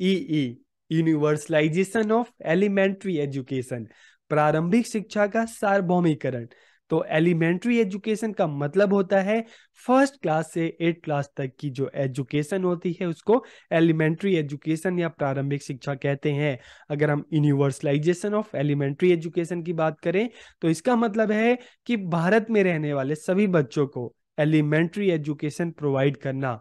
यूईई universalization of elementary education प्रारंभिक शिक्षा का सार्वभौमिकरण तो एलिमेंट्री एजुकेशन का मतलब होता है फर्स्ट क्लास से एट क्लास तक की जो एजुकेशन होती है उसको एलिमेंट्री एजुकेशन या प्रारंभिक शिक्षा कहते हैं अगर हम यूनिवर्सलाइजेशन ऑफ एलिमेंट्री एजुकेशन की बात करें तो इसका मतलब है कि भारत में रहने वाले सभी बच्चों को एलिमेंट्री एजुकेशन प्रोवाइड करना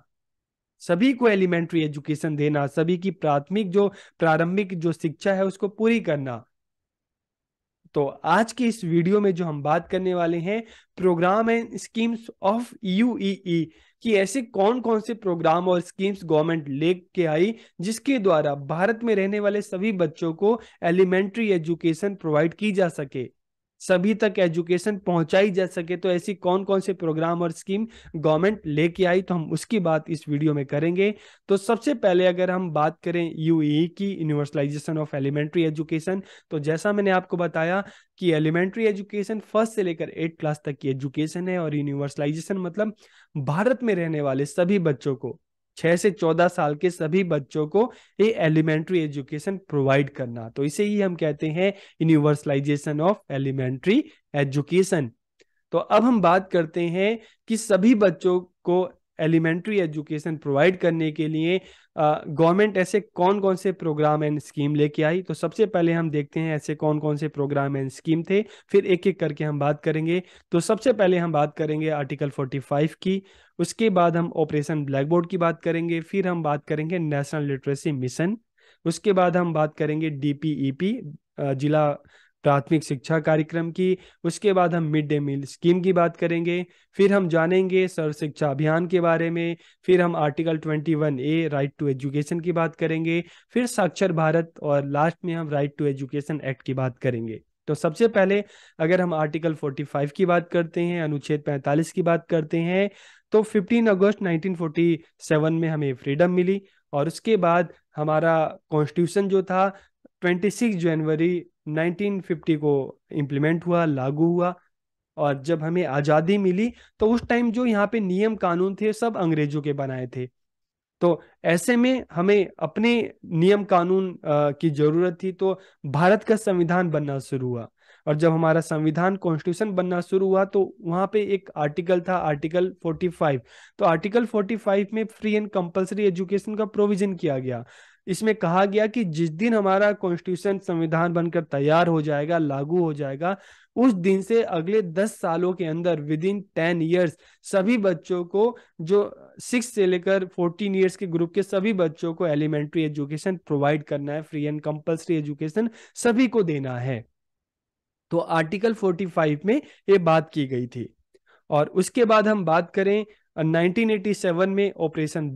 सभी को एलिमेंट्री एजुकेशन देना सभी की प्राथमिक जो प्रारंभिक जो शिक्षा है उसको पूरी करना तो आज के इस वीडियो में जो हम बात करने वाले हैं program and schemes of U E कि ऐसे कौन कौन से प्रोग्राम और स्कीम्स गवर्नमेंट लेके आई जिसके द्वारा भारत में रहने वाले सभी बच्चों को एलिमेंट्री एजुकेशन प्रोवाइड की जा सके सभी तक एजुकेशन पहुंचाई जा सके तो ऐसी कौन कौन से प्रोग्राम और स्कीम गवर्नमेंट लेके आई तो हम उसकी बात इस वीडियो में करेंगे तो सबसे पहले अगर हम बात करें यूई की यूनिवर्सलाइजेशन ऑफ एलिमेंट्री एजुकेशन तो जैसा मैंने आपको बताया कि एलिमेंट्री एजुकेशन फर्स्ट से लेकर एट क्लास तक की एजुकेशन है और यूनिवर्सलाइजेशन मतलब भारत में रहने वाले सभी बच्चों को छह से चौदह साल के सभी बच्चों को ये एलिमेंट्री एजुकेशन प्रोवाइड करना तो इसे ही हम कहते हैं यूनिवर्सलाइजेशन ऑफ एलिमेंट्री एजुकेशन तो अब हम बात करते हैं कि सभी बच्चों को एलिमेंट्री एजुकेशन प्रोवाइड करने के लिए गवर्नमेंट ऐसे कौन कौन से प्रोग्राम एंड स्कीम लेके आई तो सबसे पहले हम देखते हैं ऐसे कौन कौन से प्रोग्राम एंड स्कीम थे फिर एक एक करके हम बात करेंगे तो सबसे पहले हम बात करेंगे आर्टिकल 45 की उसके बाद हम ऑपरेशन ब्लैकबोर्ड की बात करेंगे फिर हम बात करेंगे नेशनल लिटरेसी मिशन उसके बाद हम बात करेंगे डीपीईपी e जिला प्राथमिक शिक्षा कार्यक्रम की उसके बाद हम मिड डे मील स्कीम की बात करेंगे फिर हम जानेंगे सर्व शिक्षा अभियान के बारे में फिर हम article 21 A right to education की बात करेंगे फिर साक्षर भारत और लास्ट में हम राइट टू एजुकेशन एक्ट की बात करेंगे तो सबसे पहले अगर हम आर्टिकल 45 की बात करते हैं अनुच्छेद 45 की बात करते हैं तो 15 अगस्त 1947 में हमें फ्रीडम मिली और उसके बाद हमारा कॉन्स्टिट्यूशन जो था 26 जनवरी 1950 को इम्प्लीमेंट हुआ लागू हुआ और जब हमें आज़ादी मिली तो उस टाइम जो यहाँ पे नियम कानून थे सब अंग्रेजों के बनाए थे तो ऐसे में हमें अपने नियम कानून की जरूरत थी तो भारत का संविधान बनना शुरू हुआ और जब हमारा संविधान कॉन्स्टिट्यूशन बनना शुरू हुआ तो वहां पे एक आर्टिकल था आर्टिकल 45 तो आर्टिकल 45 में फ्री एंड कंपलसरी एजुकेशन का प्रोविजन किया गया इसमें कहा गया कि जिस दिन हमारा कॉन्स्टिट्यूशन संविधान बनकर तैयार हो जाएगा लागू हो जाएगा उस दिन से अगले दस सालों के अंदर विद इन टेन ईयर्स सभी बच्चों को जो सिक्स से लेकर फोर्टीन ईयर्स के ग्रुप के सभी बच्चों को एलिमेंट्री एजुकेशन प्रोवाइड करना है फ्री एंड कंपल्सरी एजुकेशन सभी को देना है तो आर्टिकल 45 में ये बात की गई थी और उसके बाद हम बात करें 1987 में ऑपरेशन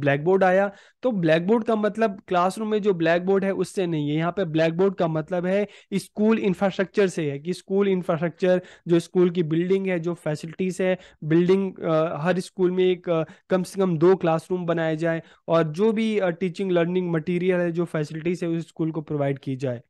ब्लैक बोर्ड आया तो ब्लैक बोर्ड का मतलब क्लासरूम में जो ब्लैक बोर्ड है उससे नहीं है यहाँ पे ब्लैक बोर्ड का मतलब है स्कूल इंफ्रास्ट्रक्चर से है कि स्कूल इंफ्रास्ट्रक्चर जो स्कूल की बिल्डिंग है जो फैसिलिटीज है बिल्डिंग हर स्कूल में एक कम से कम दो क्लासरूम बनाए जाए और जो भी टीचिंग लर्निंग मटीरियल है जो फैसिलिटीज है उस स्कूल को प्रोवाइड की जाए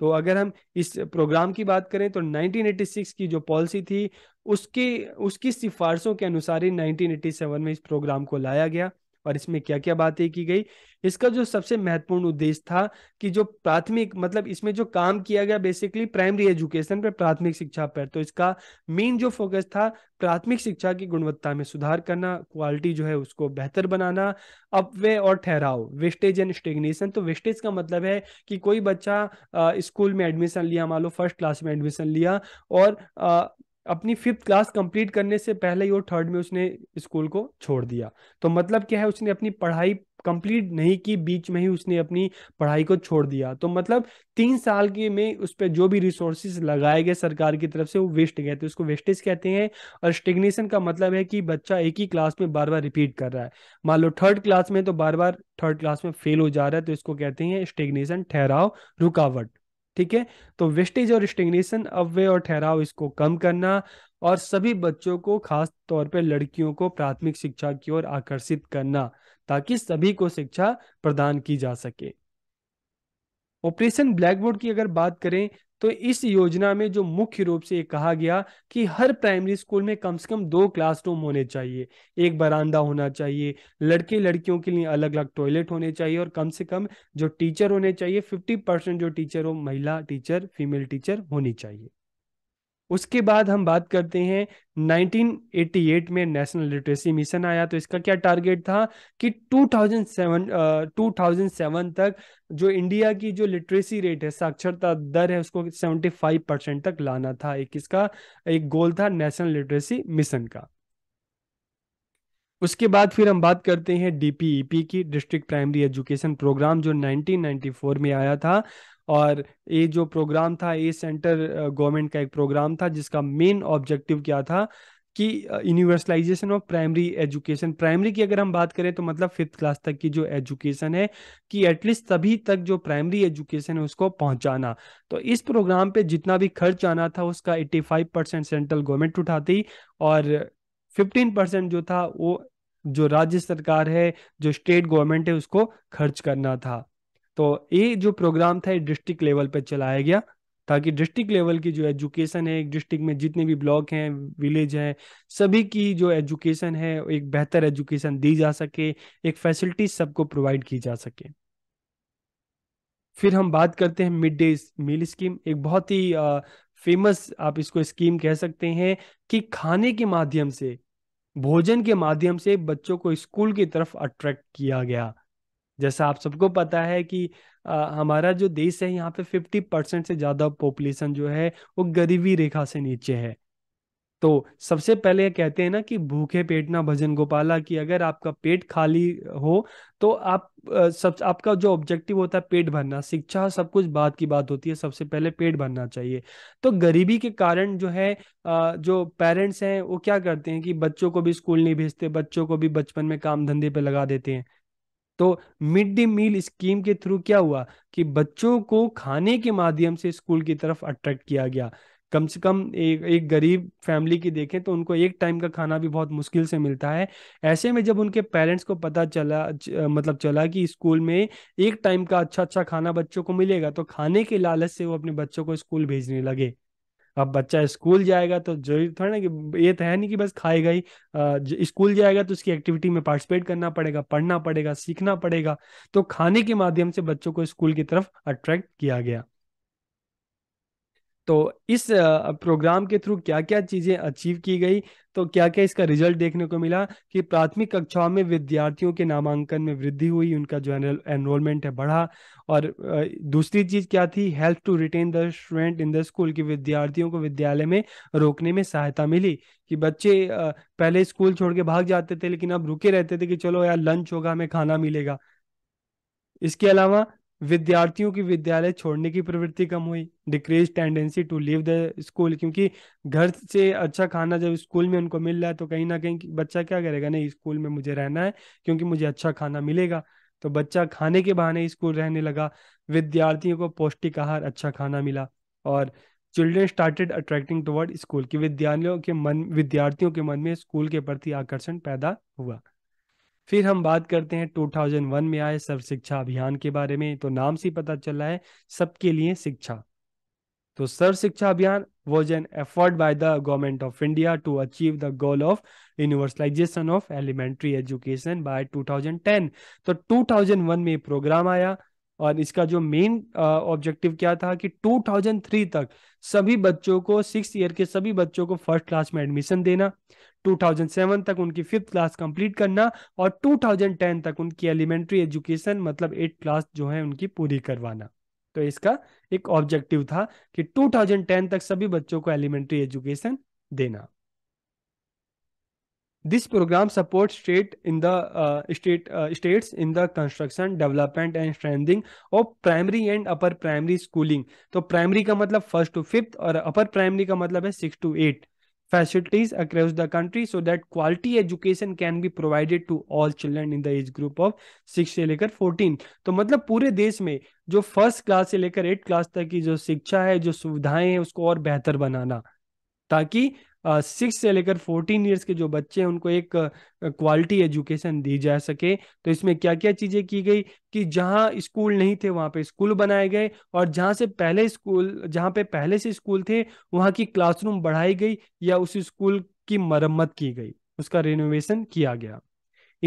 तो अगर हम इस प्रोग्राम की बात करें तो 1986 की जो पॉलिसी थी उसकी उसकी सिफारिशों के अनुसार ही 1987 में इस प्रोग्राम को लाया गया और इसमें क्या क्या बातें की गई इसका जो सबसे महत्वपूर्ण उद्देश्य था कि जो प्राथमिक मतलब इसमें जो काम किया गया बेसिकली प्राइमरी एजुकेशन पर प्राथमिक शिक्षा पर तो इसका मेन जो फोकस था प्राथमिक शिक्षा की गुणवत्ता में सुधार करना क्वालिटी जो है उसको बेहतर बनाना अपवे और ठहराव वेस्टेज एंड स्टेग्नेशन तो वेस्टेज का मतलब है कि कोई बच्चा स्कूल में एडमिशन लिया मान लो फर्स्ट क्लास में एडमिशन लिया और अपनी फिफ्थ क्लास कंप्लीट करने से पहले ही वो थर्ड में उसने स्कूल को छोड़ दिया तो मतलब क्या है उसने अपनी पढ़ाई कंप्लीट नहीं की बीच में ही उसने अपनी पढ़ाई को छोड़ दिया तो मतलब तीन साल के में उस पर जो भी रिसोर्सेज लगाए गए सरकार की तरफ से वो वेस्ट गए तो उसको वेस्टेज कहते हैं और स्टेग्नेशन का मतलब है कि बच्चा एक ही क्लास में बार बार रिपीट कर रहा है मान लो थर्ड क्लास में तो बार बार थर्ड क्लास में फेल हो जा रहा है तो इसको कहते हैं स्टेग्नेशन ठहराव रुकावट ठीक है तो वेस्टेज और स्टेग्नेशन अव्य और ठहराव इसको कम करना और सभी बच्चों को खास तौर पर लड़कियों को प्राथमिक शिक्षा की ओर आकर्षित करना ताकि सभी को शिक्षा प्रदान की जा सके ऑपरेशन ब्लैकबोर्ड की अगर बात करें तो इस योजना में जो मुख्य रूप से कहा गया कि हर प्राइमरी स्कूल में कम से कम दो क्लासरूम होने चाहिए एक बरामदा होना चाहिए लड़के लड़कियों के लिए अलग अलग टॉयलेट होने चाहिए और कम से कम जो टीचर होने चाहिए फिफ्टी परसेंट जो टीचर हो महिला टीचर फीमेल टीचर होनी चाहिए उसके बाद हम बात करते हैं 1988 में नेशनल लिटरेसी मिशन आया तो इसका क्या टारगेट था कि 2007 2007 तक जो इंडिया की जो लिटरेसी रेट है साक्षरता दर है उसको 75 परसेंट तक लाना था एक इसका एक गोल था नेशनल लिटरेसी मिशन का उसके बाद फिर हम बात करते हैं डीपीईपी की डिस्ट्रिक्ट प्राइमरी एजुकेशन प्रोग्राम जो 1994 में आया था और ये जो प्रोग्राम था ये सेंटर गवर्नमेंट का एक प्रोग्राम था जिसका मेन ऑब्जेक्टिव क्या था कि universalisation of primary education primary की अगर हम बात करें तो मतलब फिफ्थ क्लास तक की जो एजुकेशन है कि एटलीस्ट तभी तक जो प्राइमरी एजुकेशन है उसको पहुंचाना तो इस प्रोग्राम पे जितना भी खर्च आना था उसका 85 परसेंट सेंट्रल गवर्नमेंट उठाती और 15 परसेंट जो था वो जो राज्य सरकार है जो स्टेट गवर्नमेंट है उसको खर्च करना था तो ये जो प्रोग्राम था ये डिस्ट्रिक्ट लेवल पे चलाया गया ताकि डिस्ट्रिक्ट लेवल की जो एजुकेशन है डिस्ट्रिक्ट में जितने भी ब्लॉक हैं विलेज हैं सभी की जो एजुकेशन है एक बेहतर एजुकेशन दी जा सके एक फैसिलिटी सबको प्रोवाइड की जा सके फिर हम बात करते हैं मिड डे मील स्कीम एक बहुत ही फेमस आप इसको स्कीम कह सकते हैं कि खाने के माध्यम से भोजन के माध्यम से बच्चों को स्कूल की तरफ अट्रैक्ट किया गया जैसा आप सबको पता है कि आ, हमारा जो देश है यहाँ पे फिफ्टी परसेंट से ज्यादा पॉपुलेशन जो है वो गरीबी रेखा से नीचे है तो सबसे पहले कहते हैं ना कि भूखे पेट ना भजन गोपाला कि अगर आपका पेट खाली हो तो आप सब आपका जो ऑब्जेक्टिव होता है पेट भरना शिक्षा सब कुछ बात की बात होती है सबसे पहले पेट भरना चाहिए तो गरीबी के कारण जो है जो पेरेंट्स हैं वो क्या करते हैं कि बच्चों को भी स्कूल नहीं भेजते बच्चों को भी बचपन में काम धंधे पे लगा देते हैं तो मिड डे मील स्कीम के थ्रू क्या हुआ कि बच्चों को खाने के माध्यम से स्कूल की तरफ अट्रैक्ट किया गया कम से कम एक एक गरीब फैमिली की देखें तो उनको एक टाइम का खाना भी बहुत मुश्किल से मिलता है ऐसे में जब उनके पेरेंट्स को पता चला च, मतलब चला कि स्कूल में एक टाइम का अच्छा अच्छा खाना बच्चों को मिलेगा तो खाने के लालच से वो अपने बच्चों को स्कूल भेजने लगे अब बच्चा स्कूल जाएगा तो जो थोड़ा ना कि ये तो है नहीं कि बस खाएगा ही स्कूल जाएगा तो उसकी एक्टिविटी में पार्टिसिपेट करना पड़ेगा पढ़ना पड़ेगा सीखना पड़ेगा तो खाने के माध्यम से बच्चों को स्कूल की तरफ अट्रैक्ट किया गया तो इस प्रोग्राम के थ्रू क्या क्या चीजें अचीव की गई तो क्या क्या इसका रिजल्ट देखने को मिला कि प्राथमिक कक्षाओं में विद्यार्थियों के नामांकन में वृद्धि हुई उनका जो एनरोलमेंट है बढ़ा और दूसरी चीज क्या थी help to retain the student in the school की विद्यार्थियों को विद्यालय में रोकने में सहायता मिली कि बच्चे पहले स्कूल छोड़ के भाग जाते थे लेकिन अब रुके रहते थे कि चलो यार लंच होगा हमें खाना मिलेगा इसके अलावा विद्यार्थियों की विद्यालय छोड़ने की प्रवृत्ति कम हुई decrease tendency to leave the school क्योंकि घर से अच्छा खाना जब स्कूल में उनको मिल रहा है तो कहीं ना कहीं बच्चा क्या करेगा नहीं स्कूल में मुझे रहना है क्योंकि मुझे अच्छा खाना मिलेगा तो बच्चा खाने के बहाने स्कूल रहने लगा विद्यार्थियों को पौष्टिक आहार अच्छा खाना मिला और children started attracting toward school की विद्यालयों के मन विद्यार्थियों के मन में स्कूल के प्रति आकर्षण पैदा हुआ फिर हम बात करते हैं 2001 में आए सर्व शिक्षा अभियान के बारे में तो नाम से पता चला है सबके लिए शिक्षा तो सर्व शिक्षा अभियान was an effort by the government of India to achieve the goal of universalisation of elementary education by 2010 तो 2001 में प्रोग्राम आया और इसका जो मेन ऑब्जेक्टिव क्या था कि 2003 तक सभी बच्चों को सिक्स ईयर के सभी बच्चों को फर्स्ट क्लास में एडमिशन देना 2007 तक उनकी फिफ्थ क्लास कंप्लीट करना और 2010 तक उनकी एलिमेंट्री एजुकेशन मतलब एट क्लास जो है उनकी पूरी करवाना तो इसका एक ऑब्जेक्टिव था कि 2010 तक सभी बच्चों को एलिमेंट्री एजुकेशन देना this programme support state in the state states in the construction development and strengthening of primary and upper primary schooling तो प्राइमरी का मतलब फर्स्ट टू फिफ्थ और अपर प्राइमरी का मतलब है six to eight facilities across the country so that quality education can be provided to all children in the age group of 6 से लेकर फोर्टीन तो मतलब पूरे देश में जो फर्स्ट क्लास से लेकर एट क्लास तक की जो शिक्षा है जो सुविधाएं हैं उसको और बेहतर बनाना ताकि सिक्स से लेकर फोर्टीन ईयर्स के जो बच्चे हैं उनको एक क्वालिटी एजुकेशन दी जा सके तो इसमें क्या क्या चीजें की गई कि जहाँ स्कूल नहीं थे वहाँ पे स्कूल बनाए गए और जहाँ से पहले स्कूल जहाँ पे पहले से स्कूल थे वहाँ की क्लासरूम बढ़ाई गई या उस स्कूल की मरम्मत की गई उसका रिनोवेशन किया गया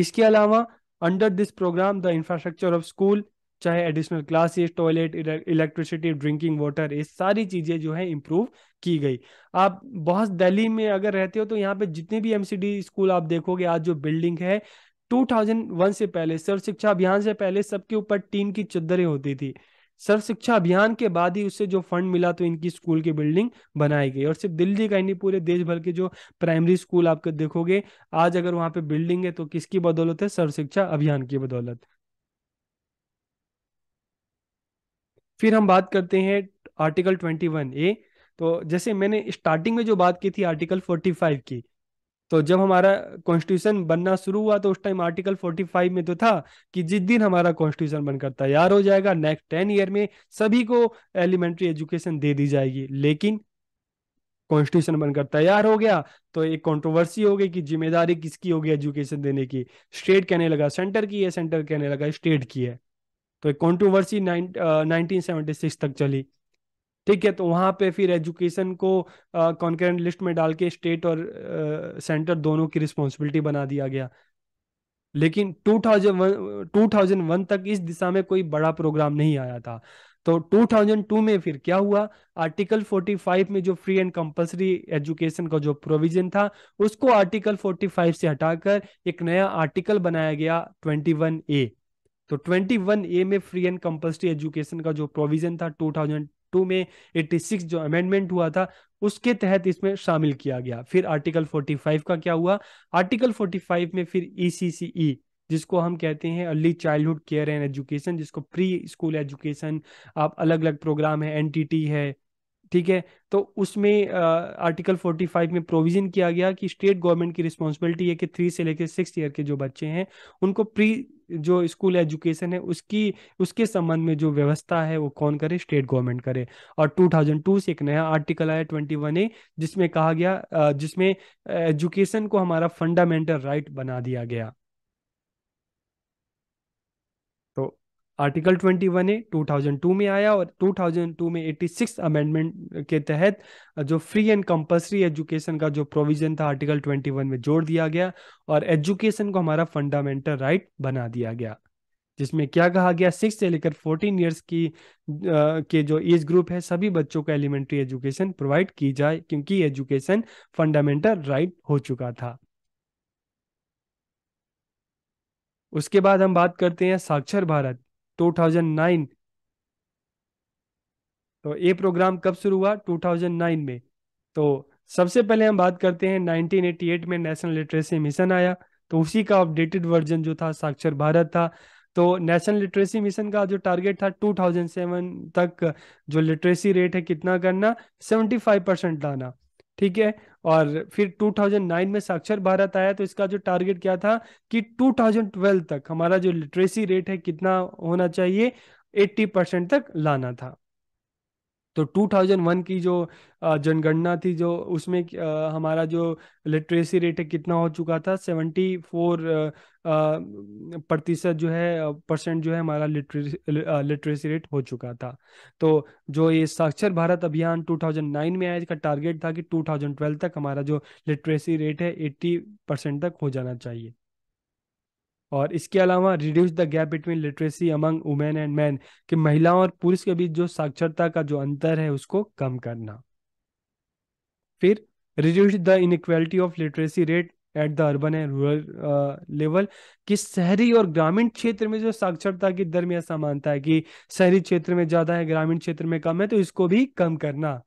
इसके अलावा under this programme the infrastructure of school चाहे additional classes toilet electricity drinking water ये सारी चीजें जो है इम्प्रूव की गई आप बहुत दिल्ली में अगर रहते हो तो यहाँ पे जितने भी एमसीडी स्कूल आप देखोगे आज जो बिल्डिंग है 2001 से पहले सर्व शिक्षा अभियान से पहले सबके ऊपर टीन की चद्दरें होती थी सर्व शिक्षा अभियान के बाद ही उससे जो फंड मिला तो इनकी स्कूल की बिल्डिंग बनाई गई और सिर्फ दिल्ली का ही नहीं पूरे देश भर के जो प्राइमरी स्कूल आपको देखोगे आज अगर वहाँ पे बिल्डिंग है तो किसकी बदौलत है सर्व शिक्षा अभियान की बदौलत फिर हम बात करते हैं आर्टिकल ट्वेंटी वन ए तो जैसे मैंने स्टार्टिंग में जो बात की थी आर्टिकल फोर्टी फाइव की तो जब हमारा कॉन्स्टिट्यूशन बनना शुरू हुआ तो उस टाइम आर्टिकल फोर्टी फाइव में तो था कि जिस दिन हमारा कॉन्स्टिट्यूशन बनकर तैयार हो जाएगा नेक्स्ट टेन ईयर में सभी को एलिमेंट्री एजुकेशन दे दी जाएगी लेकिन कॉन्स्टिट्यूशन बनकर तैयार हो गया तो एक कंट्रोवर्सी हो गई कि जिम्मेदारी किसकी होगी एजुकेशन देने की स्टेट कहने लगा सेंटर की है सेंटर कहने लगा स्टेट की है तो कॉन्ट्रोवर्सी नाइनटीन सिक्स तक चली ठीक है तो वहां पे फिर एजुकेशन को कॉन्करेंट uh, लिस्ट में डाल के स्टेट और सेंटर uh, दोनों की रिस्पॉन्सिबिलिटी बना दिया गया लेकिन 2001 2001 तक इस दिशा में कोई बड़ा प्रोग्राम नहीं आया था तो 2002 में फिर क्या हुआ आर्टिकल 45 में जो फ्री एंड कंपलसरी एजुकेशन का जो प्रोविजन था उसको आर्टिकल 45 से हटाकर एक नया आर्टिकल बनाया गया 21 ए तो 21 ए में फ्री एंड कंपल्सरी एजुकेशन का जो प्रोविजन था 2002 में 86 जो अमेंडमेंट हुआ था उसके तहत इसमें शामिल किया गया फिर आर्टिकल 45 का क्या हुआ आर्टिकल 45 में फिर ई e e, जिसको हम कहते हैं early childhood care and education जिसको प्री स्कूल एजुकेशन आप अलग अलग प्रोग्राम है एनटीटी है ठीक है तो उसमें आर्टिकल 45 में प्रोविजन किया गया कि स्टेट गवर्नमेंट की रिस्पॉन्सिबिलिटी है कि थ्री से लेकर सिक्स ईयर के जो बच्चे हैं उनको प्री जो स्कूल एजुकेशन है उसकी उसके संबंध में जो व्यवस्था है वो कौन करे स्टेट गवर्नमेंट करे और 2002 से एक नया आर्टिकल आया ट्वेंटी वन ए जिसमें कहा गया जिसमें एजुकेशन को हमारा फंडामेंटल राइट बना दिया गया आर्टिकल 21 ए 2002 में आया और 2002 में 86 अमेंडमेंट के तहत जो फ्री एंड कंपलसरी एजुकेशन का जो प्रोविजन था आर्टिकल 21 में जोड़ दिया गया और एजुकेशन को हमारा फंडामेंटल राइट बना दिया गया जिसमें क्या कहा गया सिक्स से लेकर फोर्टीन ईयर्स की आ, के जो एज ग्रुप है सभी बच्चों को एलिमेंट्री एजुकेशन प्रोवाइड की जाए क्योंकि एजुकेशन फंडामेंटल राइट हो चुका था उसके बाद हम बात करते हैं साक्षर भारत 2009 तो ये प्रोग्राम कब शुरू हुआ 2009 में तो सबसे पहले हम बात करते हैं 1988 में नेशनल लिटरेसी मिशन आया तो उसी का अपडेटेड वर्जन जो था साक्षर भारत था तो नेशनल लिटरेसी मिशन का जो टारगेट था 2007 तक जो लिटरेसी रेट है कितना करना 75 परसेंट लाना ठीक है और फिर 2009 में साक्षर भारत आया तो इसका जो टारगेट क्या था कि 2012 तक हमारा जो लिटरेसी रेट है कितना होना चाहिए 80 परसेंट तक लाना था तो 2001 की जो जनगणना थी जो उसमें हमारा जो लिटरेसी रेट कितना हो चुका था 74 प्रतिशत जो है परसेंट जो है हमारा लिटरेसी लिटरेसी रेट हो चुका था तो जो ये साक्षर भारत अभियान 2009 में आया इसका टारगेट था कि 2012 तक हमारा जो लिटरेसी रेट है 80 परसेंट तक हो जाना चाहिए और इसके अलावा reduce the gap between literacy among women and man कि महिलाओं और पुरुष के बीच जो साक्षरता का जो अंतर है उसको कम करना फिर reduce the inequality of literacy rate at the urban and rural level कि शहरी और ग्रामीण क्षेत्र में जो साक्षरता की दर में ऐसा मानता है कि शहरी क्षेत्र में ज्यादा है ग्रामीण क्षेत्र में कम है तो इसको भी कम करना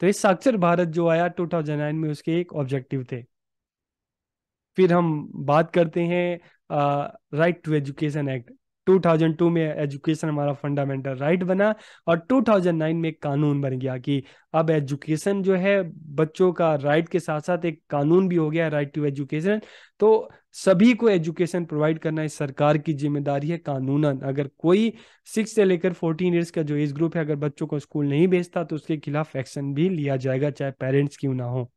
तो ये साक्षर भारत जो आया नाइन में उसके एक ऑब्जेक्टिव थे फिर हम बात करते हैं राइट टू एजुकेशन एक्ट 2002 में एजुकेशन हमारा फंडामेंटल राइट बना और 2009 में कानून बन गया कि अब एजुकेशन जो है बच्चों का राइट के साथ साथ एक कानून भी हो गया राइट टू एजुकेशन तो सभी को एजुकेशन प्रोवाइड करना इस सरकार की जिम्मेदारी है कानूनन अगर कोई सिक्स से लेकर फोर्टीन ईयर्स का जो एज ग्रुप है अगर बच्चों को स्कूल नहीं भेजता तो उसके खिलाफ एक्शन भी लिया जाएगा चाहे पेरेंट्स क्यों ना हो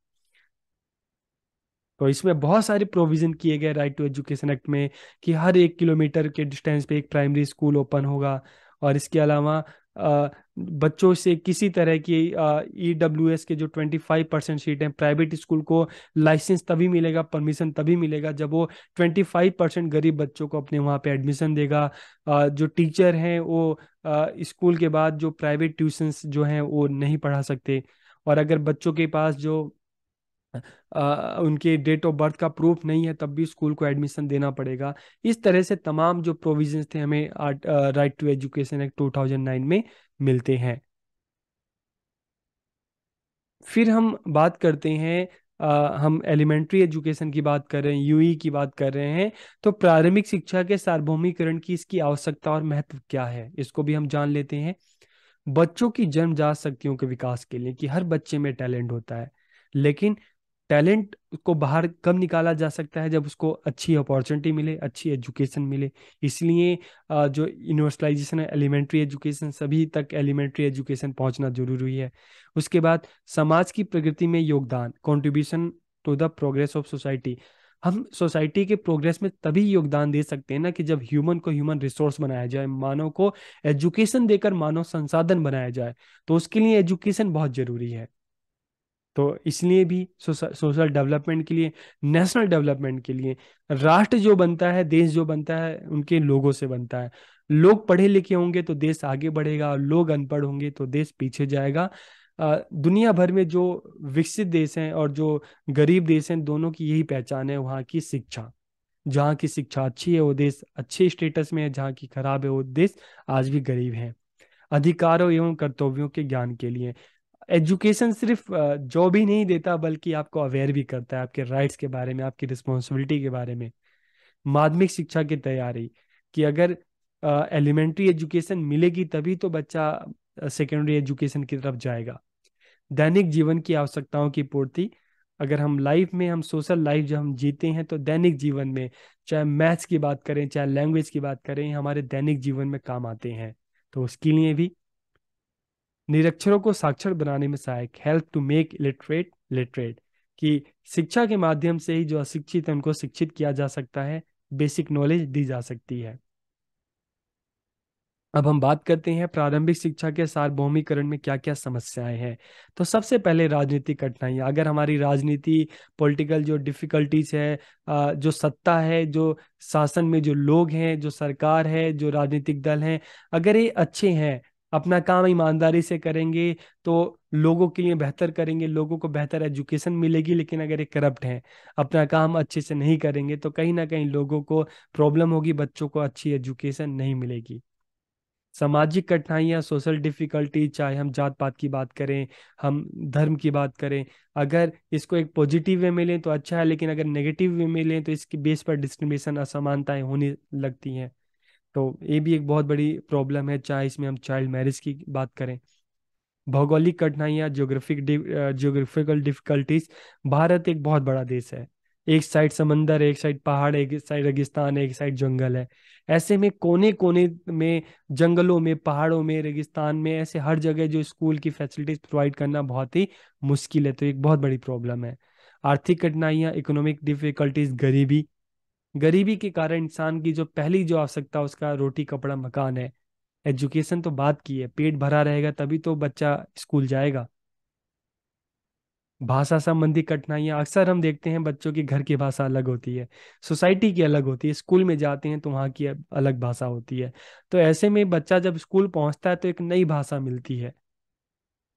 तो इसमें बहुत सारे प्रोविजन किए गए राइट टू एजुकेशन एक्ट में कि हर एक किलोमीटर के डिस्टेंस पे एक प्राइमरी स्कूल ओपन होगा और इसके अलावा बच्चों से किसी तरह की ई डब्ल्यू एस के जो फाइव परसेंट सीट है प्राइवेट स्कूल को लाइसेंस तभी मिलेगा परमिशन तभी मिलेगा जब वो ट्वेंटी फाइव परसेंट गरीब बच्चों को अपने वहाँ पे एडमिशन देगा आ, जो टीचर हैं वो स्कूल के बाद जो प्राइवेट ट्यूशंस जो हैं वो नहीं पढ़ा सकते और अगर बच्चों के पास जो आ, उनके डेट ऑफ बर्थ का प्रूफ नहीं है तब भी स्कूल को एडमिशन देना पड़ेगा इस तरह से तमाम जो प्रोविजन थे हमें right to education act two में मिलते हैं फिर हम बात करते हैं आ, हम एलिमेंट्री एजुकेशन की बात कर रहे हैं यूई e की बात कर रहे हैं तो प्रारंभिक शिक्षा के सार्वभौमिकरण की इसकी आवश्यकता और महत्व क्या है इसको भी हम जान लेते हैं बच्चों की जन्मजात शक्तियों के विकास के लिए कि हर बच्चे में टैलेंट होता है लेकिन टैलेंट को बाहर कम निकाला जा सकता है जब उसको अच्छी अपॉर्चुनिटी मिले अच्छी एजुकेशन मिले इसलिए जो यूनिवर्सलाइजेशन है एलिमेंट्री एजुकेशन सभी तक एलिमेंट्री एजुकेशन पहुंचना जरूरी है उसके बाद समाज की प्रगति में योगदान contribution to the progress of society हम सोसाइटी के प्रोग्रेस में तभी योगदान दे सकते हैं ना कि जब ह्यूमन को ह्यूमन रिसोर्स बनाया जाए मानव को एजुकेशन देकर मानव संसाधन बनाया जाए तो उसके लिए एजुकेशन बहुत जरूरी है तो इसलिए भी सोशल डेवलपमेंट के लिए नेशनल डेवलपमेंट के लिए राष्ट्र जो बनता है देश जो बनता है उनके लोगों से बनता है लोग पढ़े लिखे होंगे तो देश आगे बढ़ेगा और लोग अनपढ़ होंगे तो देश पीछे जाएगा दुनिया भर में जो विकसित देश हैं और जो गरीब देश हैं दोनों की यही पहचान है वहाँ की शिक्षा जहाँ की शिक्षा अच्छी है वो देश अच्छे स्टेटस में है जहाँ की खराब है वो देश आज भी गरीब है अधिकारों एवं कर्तव्यों के ज्ञान के लिए एजुकेशन सिर्फ जॉब ही नहीं देता बल्कि आपको अवेयर भी करता है आपके राइट्स के बारे में आपकी रिस्पॉन्सिबिलिटी के बारे में माध्यमिक शिक्षा की तैयारी कि अगर एलिमेंट्री एजुकेशन मिलेगी तभी तो बच्चा सेकेंडरी एजुकेशन की तरफ जाएगा दैनिक जीवन की आवश्यकताओं की पूर्ति अगर हम लाइफ में हम सोशल लाइफ जब हम जीते हैं तो दैनिक जीवन में चाहे मैथ्स की बात करें चाहे लैंग्वेज की बात करें हमारे दैनिक जीवन में काम आते हैं तो उसके लिए भी निरक्षरों को साक्षर बनाने में सहायक help to make illiterate literate कि शिक्षा के माध्यम से ही जो अशिक्षित है उनको शिक्षित किया जा सकता है बेसिक नॉलेज दी जा सकती है अब हम बात करते हैं प्रारंभिक शिक्षा के सार्वभौमिकरण में क्या क्या समस्याएं हैं तो सबसे पहले राजनीतिक कठिनाइयां अगर हमारी राजनीति पॉलिटिकल जो डिफिकल्टीज है जो सत्ता है जो शासन में जो लोग हैं जो सरकार है जो राजनीतिक दल हैं अगर ये अच्छे हैं अपना काम ईमानदारी से करेंगे तो लोगों के लिए बेहतर करेंगे लोगों को बेहतर एजुकेशन मिलेगी लेकिन अगर ये करप्ट हैं अपना काम अच्छे से नहीं करेंगे तो कहीं ना कहीं लोगों को प्रॉब्लम होगी बच्चों को अच्छी एजुकेशन नहीं मिलेगी सामाजिक कठिनाइयाँ सोशल डिफिकल्टी चाहे हम जात पात की बात करें हम धर्म की बात करें अगर इसको एक पॉजिटिव वे में लें तो अच्छा है लेकिन अगर नेगेटिव वे में लें तो इसके बेस पर डिस्क्रिमिनेशन असमानताएं होने लगती हैं तो ये भी एक बहुत बड़ी प्रॉब्लम है चाहे इसमें हम चाइल्ड मैरिज की बात करें भौगोलिक कठिनाइयाँ जियोग्राफिक जियोग्राफिकल डिफिकल्टीज भारत एक बहुत बड़ा देश है एक साइड समंदर एक साइड पहाड़ एक साइड रेगिस्तान एक साइड जंगल है ऐसे में कोने कोने में जंगलों में पहाड़ों में रेगिस्तान में ऐसे हर जगह जो स्कूल की फैसिलिटीज प्रोवाइड करना बहुत ही मुश्किल है तो एक बहुत बड़ी प्रॉब्लम है आर्थिक कठिनाइयाँ इकोनॉमिक डिफिकल्टीज गरीबी गरीबी के कारण इंसान की जो पहली जो आवश्यकता उसका रोटी कपड़ा मकान है एजुकेशन तो बात की है पेट भरा रहेगा तभी तो बच्चा स्कूल जाएगा भाषा संबंधी कठिनाइयां अक्सर हम देखते हैं बच्चों की घर की भाषा अलग होती है सोसाइटी की अलग होती है स्कूल में जाते हैं तो वहां की अलग भाषा होती है तो ऐसे में बच्चा जब स्कूल पहुंचता है तो एक नई भाषा मिलती है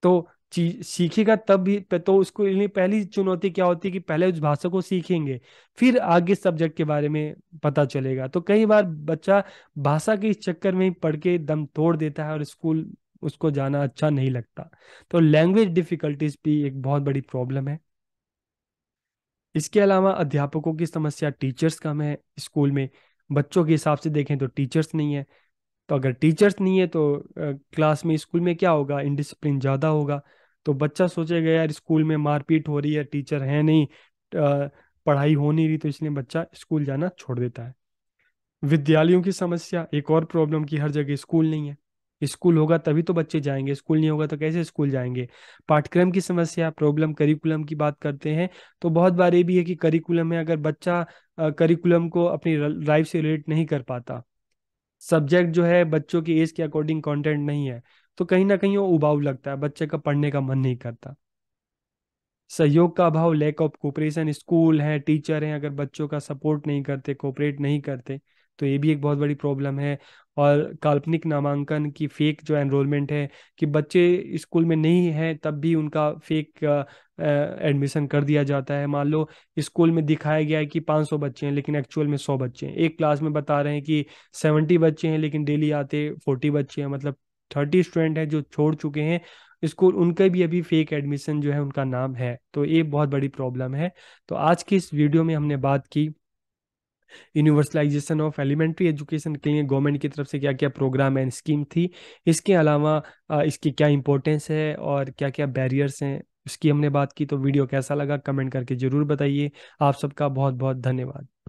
तो चीज सीखेगा तब भी तो उसको पहली चुनौती क्या होती है कि पहले उस भाषा को सीखेंगे फिर आगे सब्जेक्ट के बारे में पता चलेगा तो कई बार बच्चा भाषा के इस चक्कर में ही पढ़ के दम तोड़ देता है और स्कूल उसको जाना अच्छा नहीं लगता तो लैंग्वेज डिफिकल्टीज भी एक बहुत बड़ी प्रॉब्लम है इसके अलावा अध्यापकों की समस्या टीचर्स कम है स्कूल में बच्चों के हिसाब से देखें तो टीचर्स नहीं है तो अगर टीचर्स नहीं है तो क्लास में स्कूल में क्या होगा इनडिसिप्लिन ज़्यादा होगा तो बच्चा सोचेगा यार स्कूल में मारपीट हो रही है टीचर है नहीं पढ़ाई हो नहीं रही तो इसलिए बच्चा स्कूल जाना छोड़ देता है विद्यालयों की समस्या एक और प्रॉब्लम की हर जगह स्कूल नहीं है स्कूल होगा तभी तो बच्चे जाएंगे स्कूल नहीं होगा तो कैसे स्कूल जाएंगे पाठ्यक्रम की समस्या प्रॉब्लम करिकुलम की बात करते हैं तो बहुत बार ये भी है कि करिकुलम में अगर बच्चा करिकुलम को अपनी लाइफ से रिलेट नहीं कर पाता सब्जेक्ट जो है बच्चों की एज के अकॉर्डिंग कंटेंट नहीं है तो कहीं ना कहीं वो उबाऊ लगता है बच्चे का पढ़ने का मन नहीं करता सहयोग का अभाव लैक ऑफ कोऑपरेशन स्कूल है टीचर हैं अगर बच्चों का सपोर्ट नहीं करते कोऑपरेट नहीं करते तो ये भी एक बहुत बड़ी प्रॉब्लम है और काल्पनिक नामांकन की फेक जो एनरोलमेंट है कि बच्चे स्कूल में नहीं है तब भी उनका फेक एडमिशन कर दिया जाता है मान लो स्कूल में दिखाया गया है कि 500 बच्चे हैं लेकिन एक्चुअल में 100 बच्चे हैं एक क्लास में बता रहे हैं कि 70 बच्चे हैं लेकिन डेली आते 40 बच्चे हैं मतलब थर्टी स्टूडेंट है जो छोड़ चुके हैं स्कूल उनके भी अभी फेक एडमिशन जो है उनका नाम है तो ये बहुत बड़ी प्रॉब्लम है तो आज की इस वीडियो में हमने बात की यूनिवर्सलाइजेशन ऑफ एलिमेंट्री एजुकेशन के लिए गवर्नमेंट की तरफ से क्या क्या प्रोग्राम एंड स्कीम थी इसके अलावा इसकी क्या इंपॉर्टेंस है और क्या क्या बैरियर्स हैं इसकी हमने बात की तो वीडियो कैसा लगा कमेंट करके जरूर बताइए आप सबका बहुत बहुत धन्यवाद